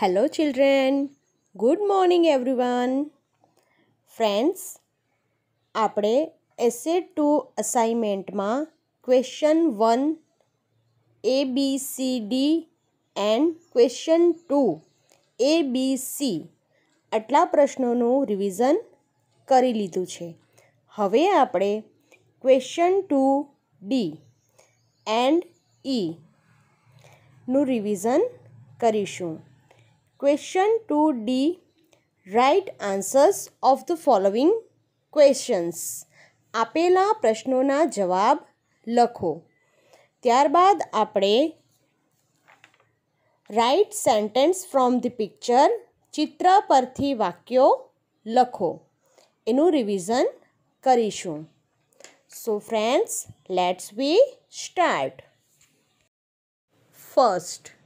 Hello children good morning everyone friends આપણે essay two અસાઇનમેન્ટમાં question one A B C D and question two A B C આટલા પ્રશ્નોનું revision કરી લીધું છે હવે આપણે ક્વેશ્ચન ટુ ડી એન્ડ ઈનું રિવિઝન કરીશું Question 2D Write answers of the following questions આપેલા પ્રશ્નોના જવાબ લખો ત્યારબાદ આપણે write sentence from the picture ચિત્ર પરથી વાક્યો લખો એનું રિવિઝન કરીશું so friends let's we start first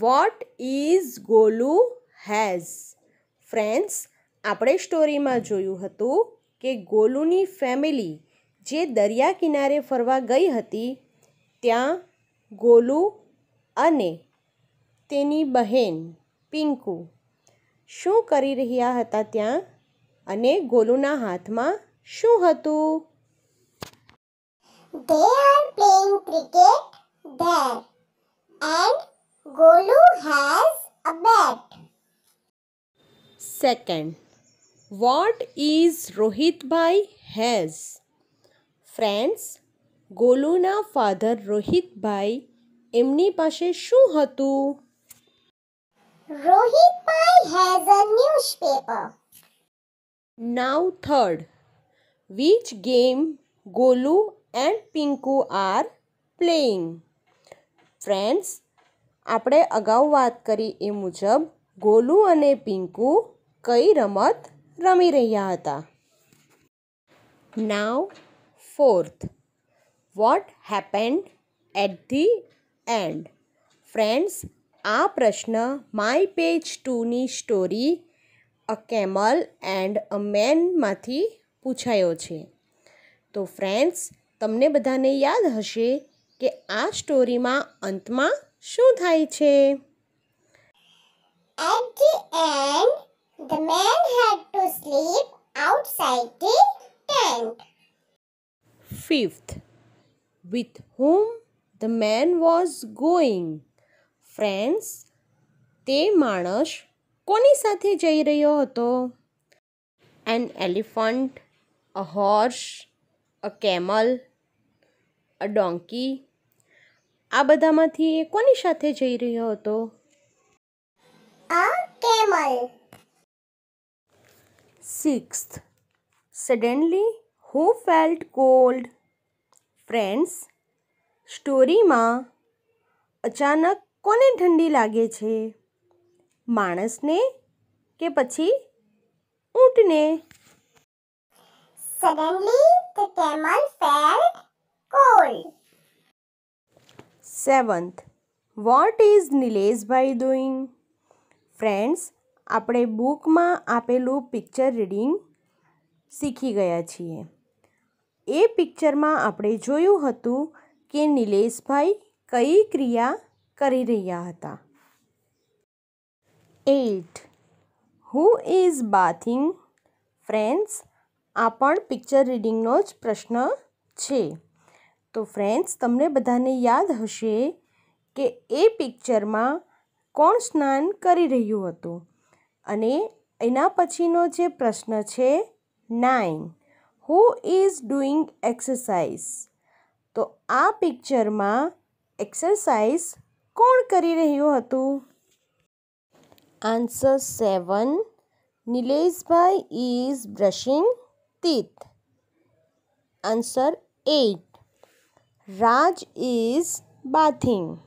what is Golu has friends આપણે સ્ટોરીમાં જોયું હતું કે ગોલુની ફેમિલી જે દરિયા કિનારે ફરવા ગઈ હતી ત્યાં ગોલુ અને તેની બહેન પિંકુ શું કરી રહ્યા હતા ત્યાં અને ગોલુના હાથમાં શું હતું They are playing cricket there and Golu has a bat. Second, what is Rohit Bhai has? Friends, ગોલુના ફાધર રોહિતભાઈ એમની પાસે શું હતું Rohitbhai has a newspaper now third which game Golu and Pinku are playing friends આપણે અગાઉ વાત કરી એ મુજબ ગોલુ અને પિંકુ કઈ રમત રમી રહ્યા હતા now fourth what happened at the end friends આ પ્રશ્ન માય પેજ ટુની story a camel and a મેનમાંથી પૂછાયો છે તો ફ્રેન્ડ્સ તમને બધાને યાદ હશે કે આ સ્ટોરીમાં અંતમાં શું થાય છે At the end, the man had to sleep outside the tent. Fifth, with whom the man was going. Friends તે માણસ કોની સાથે જઈ રહ્યો હતો an elephant a horse a camel a donkey આ બધામાંથી એ કોની સાથે જઈ રહ્યો હતો આ camel sixth suddenly who felt cold friends સ્ટોરીમાં અચાનક કોને ઠંડી લાગે છે માણસને કે પછી ઊંટને suddenly the camel felt cold seventh what is Nileshbhai doing friends આપણે બુકમાં આપેલું પિક્ચર રીડિંગ શીખી ગયા છીએ એ પિક્ચરમાં આપણે જોયું હતું કે નિલેશભાઈ કઈ ક્રિયા કરી રહ્યા હતા at who is bathing friends આ પણ પિક્ચર રીડિંગનો જ પ્રશ્ન છે તો ફ્રેન્ડ્સ તમને બધાને યાદ હશે કે એ પિક્ચરમાં કોણ સ્નાન કરી રહ્યું હતું અને એના પછીનો જે પ્રશ્ન છે nine who is doing exercise તો આ પિક્ચરમાં એક્સરસાઇઝ કોણ કરી રહ્યું હતું answer seven Nileshbhai is brushing teeth answer at Raj is bathing.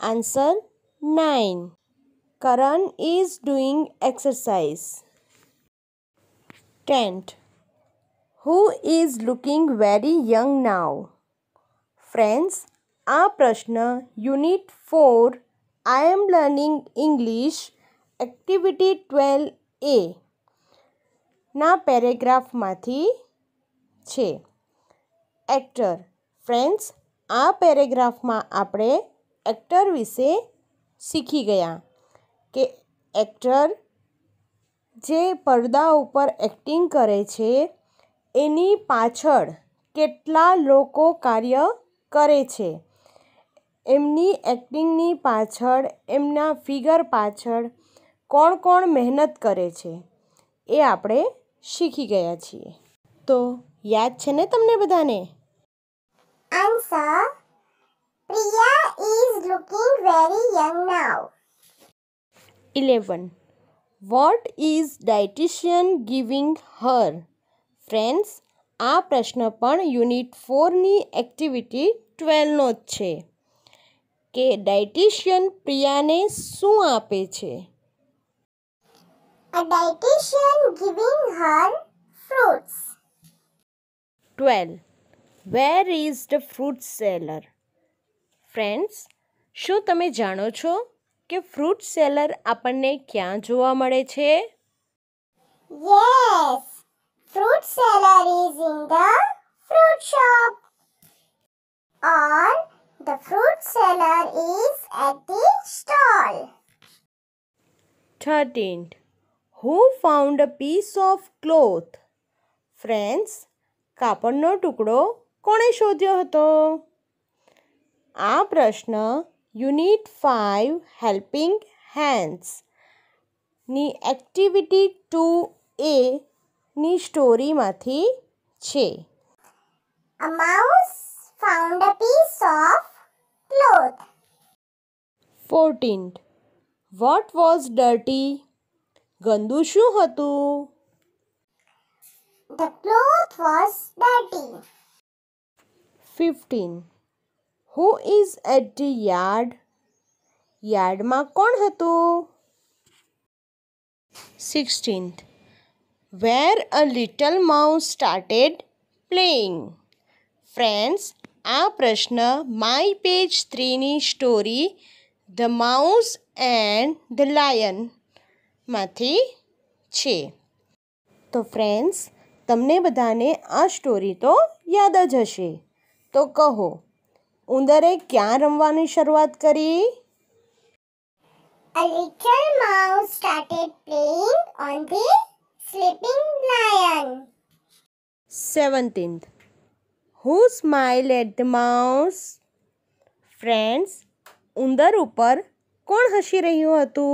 Answer 9. Karan is doing exercise. Ten. Who is looking very young now? Friends, a prashna unit 4 I am learning English activity 12a na paragraph mathi che actor friends આ પેરેગ્રાફમાં આપણે actor વિશે શીખી ગયા કે actor જે પડદા ઉપર એક્ટિંગ કરે છે એની પાછળ કેટલા લોકો કાર્ય કરે છે એમની એક્ટિંગની પાછળ એમના ફિગર પાછળ કોણ કોણ મહેનત કરે છે એ આપણે શીખી ગયા છીએ તો યાદ છે ને તમને બધાને Answer Priya is looking very young now. 11. What is dietitian giving her? Friends આ પ્રશ્ન પણ યુનિટ ફોરની એક્ટિવિટી ટ્વેલ્વનો જ છે કે ડાયટિશિયન પ્રિયાને શું આપે છે A dietitian giving her fruits. 12. Where is the fruit seller friends શું તમે જાણો છો કે ફ્રૂટ સેલર આપણને ક્યાં જોવા મળે છે yes fruit seller is in the fruit shop or the fruit seller is at the stall 13th Who found a piece of cloth friends કાપડનો ટુકડો કોણે શોધ્યો હતો આ પ્રશ્ન યુનિટ ફાઇવ હેલ્પિંગ હેન્ડ્સ ની એક્ટિવિટી ટુ એ ની સ્ટોરીમાંથી છે A mouse found a piece of cloth. 14. What was dirty? ગંદુ શું હતું? The cloth was dirty. Fifteen who is at the yard યાર્ડમાં કોણ હતું sixteenth where a little mouse started playing friends આ પ્રશ્ન માય પેજ થ્રીની story the mouse and the લાયનમાંથી છે તો ફ્રેન્ડ્સ તમને બધાને આ સ્ટોરી તો યાદ જ હશે तो कहो उंदरे क्या રમવાની शुरुआत करी A little mouse started playing on the sleeping lion. 17th. Who smiled at the mouse? Friends, friends ઉંદર ઉપર કોણ હસી રહ્યું હતું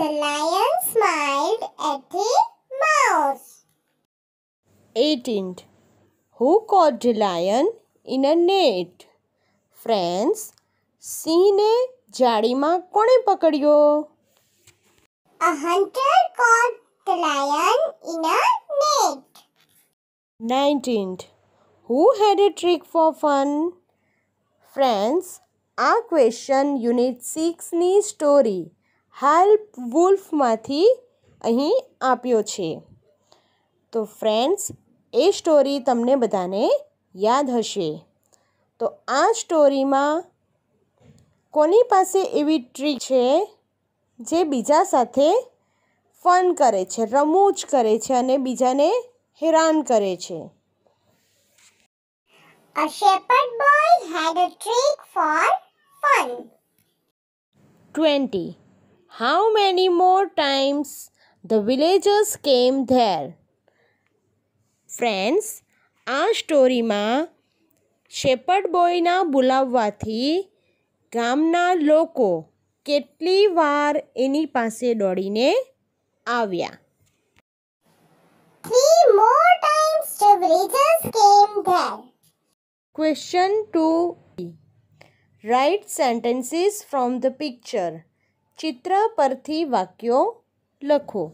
The lion smiled at the mouse. 18th. Who caught the lion in a net? Friends સિંહને જાળીમાં કોણે પકડ્યો A hunter caught the lion in a net. 19th. Who had a trick for fun? Friends આ question unit સિક્સની story help વુલ્ફમાંથી અહીં આપ્યો છે તો ફ્રેન્ડ્સ એ સ્ટોરી તમને બધાને યાદ હશે તો આ સ્ટોરીમાં કોની પાસે એવી ટ્રીક છે જે બીજા સાથે ફન કરે છે રમૂજ કરે છે અને બીજાને હેરાન કરે છે A shepherd boy had a trick for fun. 20. How many more times the villagers came there? Friends આ સ્ટોરીમાં શેપર્ડ બોયના બોલાવવાથી ગામના લોકો કેટલી વાર એની પાસે દોડીને આવ્યા Three more times the villagers came there. Question 2. Write sentences from the picture. ચિત્ર પરથી વાક્યો લખો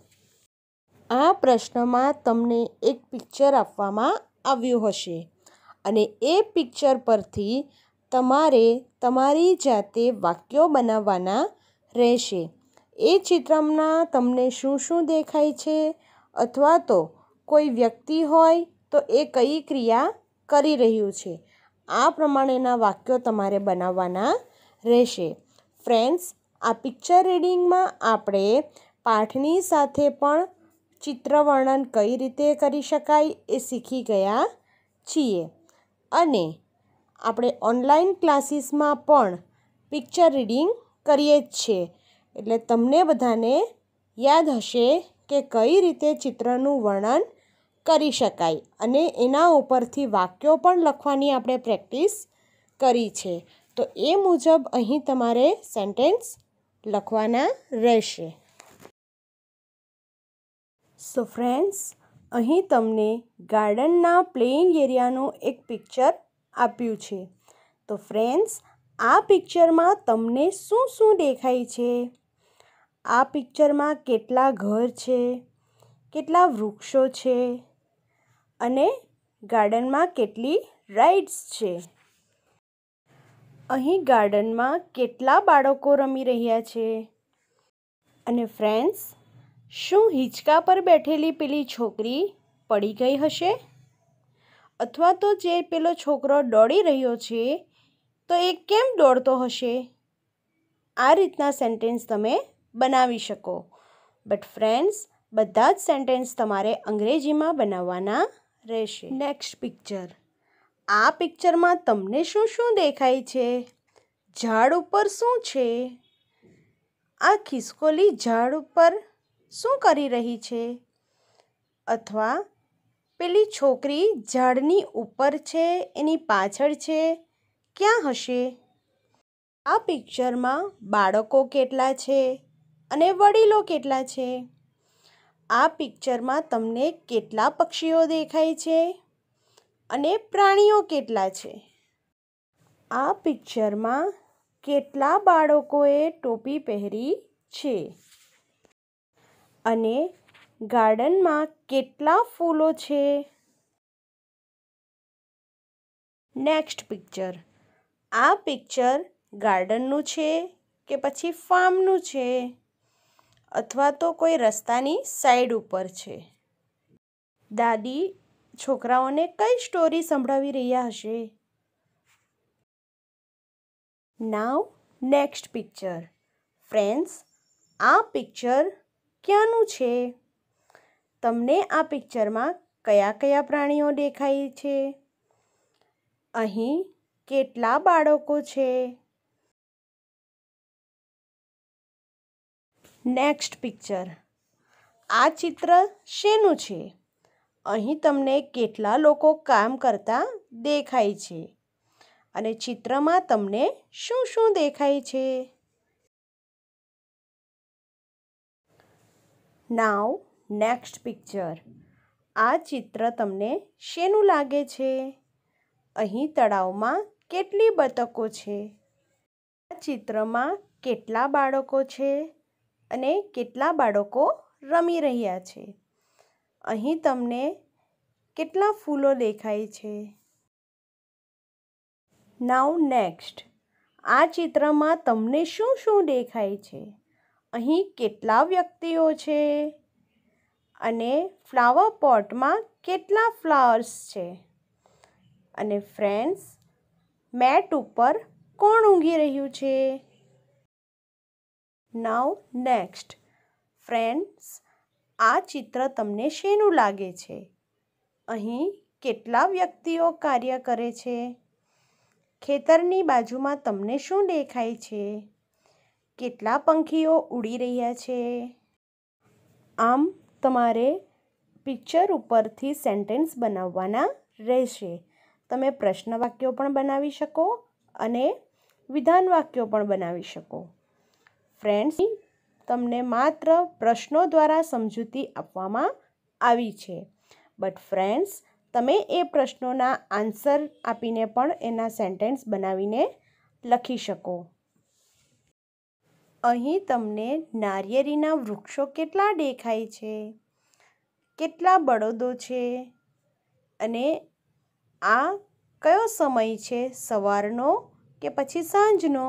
આ પ્રશ્નમાં તમને એક પિક્ચર આપવામાં આવ્યું હશે અને એ પિક્ચર પરથી તમારે તમારી જાતે વાક્યો બનાવવાના રહેશે એ ચિત્રમાં તમને શું શું દેખાય છે અથવા તો કોઈ વ્યક્તિ હોય તો એ કઈ ક્રિયા કરી રહ્યું છે આ પ્રમાણેના વાક્યો તમારે બનાવવાના રહેશે ફ્રેન્ડ્સ આ પિક્ચર રીડિંગમાં આપણે પાઠની સાથે પણ ચિત્ર વર્ણન કઈ રીતે કરી શકાય એ શીખી ગયા છીએ અને આપણે ઓનલાઈન ક્લાસીસમાં પણ પિક્ચર રીડિંગ કરીએ જ છીએ એટલે તમને બધાને યાદ હશે કે કઈ રીતે ચિત્રનું વર્ણન કરી શકાય અને એના ઉપરથી વાક્યો પણ લખવાની આપણે પ્રેક્ટિસ કરી છે તો એ મુજબ અહીં તમારે સેન્ટેન્સ લખવાના રહેશે સો ફ્રેન્ડ્સ અહીં તમને ગાર્ડનના પ્લેઇંગ એરિયાનું એક પિક્ચર આપ્યું છે તો ફ્રેન્ડ્સ આ પિક્ચરમાં તમને શું શું દેખાય છે આ પિક્ચરમાં કેટલા ઘર છે કેટલા વૃક્ષો છે અને ગાર્ડનમાં કેટલી રાઇડ્સ છે અહીં ગાર્ડનમાં કેટલા બાળકો રમી રહ્યા છે અને ફ્રેન્ડ્સ શું હિંચકા પર બેઠેલી પેલી છોકરી પડી ગઈ હશે અથવા તો જે પેલો છોકરો દોડી રહ્યો છે તો એ કેમ દોડતો હશે આ રીતના સેન્ટેન્સ તમે બનાવી શકો બટ ફ્રેન્ડ્સ બધા જ સેન્ટેન્સ તમારે અંગ્રેજીમાં બનાવવાના રહેશે નેક્સ્ટ પિક્ચર આ પિક્ચરમાં તમને શું શું દેખાય છે ઝાડ ઉપર શું છે આ ખિસકોલી ઝાડ ઉપર શું કરી રહી છે અથવા પેલી છોકરી ઝાડની ઉપર છે એની પાછળ છે ક્યાં હશે આ પિક્ચરમાં બાળકો કેટલા છે અને વડીલો કેટલા છે આ પિક્ચરમાં તમને કેટલા પક્ષીઓ દેખાય છે અને પ્રાણીઓ કેટલા છે આ પિક્ચરમાં કેટલા બાળકોએ ટોપી પહેરી છે અને ગાર્ડનમાં કેટલા ફૂલો છે નેક્સ્ટ પિક્ચર આ પિક્ચર ગાર્ડનનું છે કે પછી ફાર્મનું છે અથવા તો કોઈ રસ્તાની સાઈડ ઉપર છે દાદી છોકરાઓને કઈ સ્ટોરી સંભળાવી રહ્યા હશે નાવ નેક્સ્ટ પિક્ચર ફ્રેન્ડ્સ આ પિક્ચર ક્યાંનું છે તમને આ પિક્ચરમાં કયા કયા પ્રાણીઓ દેખાય છે અહીં કેટલા બાળકો છે નેક્સ્ટ પિક્ચર આ ચિત્ર શેનું છે અહીં તમને કેટલા લોકો કામ કરતા દેખાય છે અને ચિત્રમાં તમને શું શું દેખાય છે નાવ નેક્સ્ટ પિક્ચર આ ચિત્ર તમને શેનું લાગે છે અહીં તળાવમાં કેટલી બતકો છે આ ચિત્રમાં કેટલા બાળકો છે અને કેટલા બાળકો રમી રહ્યા છે અહીં તમને કેટલા ફૂલો દેખાય છે નાવ નેક્સ્ટ આ ચિત્રમાં તમને શું શું દેખાય છે અહીં કેટલા વ્યક્તિઓ છે અને ફ્લાવર પોટમાં કેટલા ફ્લાવર્સ છે અને ફ્રેન્ડ્સ મેટ ઉપર કોણ ઊંઘી રહ્યું છે નાવ નેક્સ્ટ ફ્રેન્ડ્સ આ ચિત્ર તમને શેનું લાગે છે અહીં કેટલા વ્યક્તિઓ કાર્ય કરે છે ખેતરની બાજુમાં તમને શું દેખાય છે કેટલા પંખીઓ ઉડી રહ્યા છે આમ તમારે પિક્ચર ઉપરથી સેન્ટેન્સ બનાવવાના રહેશે તમે પ્રશ્ન વાક્યો પણ બનાવી શકો અને વિધાન વાક્યો પણ બનાવી શકો ફ્રેન્ડ્સ તમને માત્ર પ્રશ્નો દ્વારા સમજૂતી આપવામાં આવી છે બટ ફ્રેન્ડ્સ તમે એ પ્રશ્નોના આન્સર આપીને પણ એના સેન્ટેન્સ બનાવીને લખી શકો અહીં તમને નારિયેરીના વૃક્ષો કેટલા દેખાય છે કેટલા બળદો છે અને આ કયો સમય છે સવારનો કે પછી સાંજનો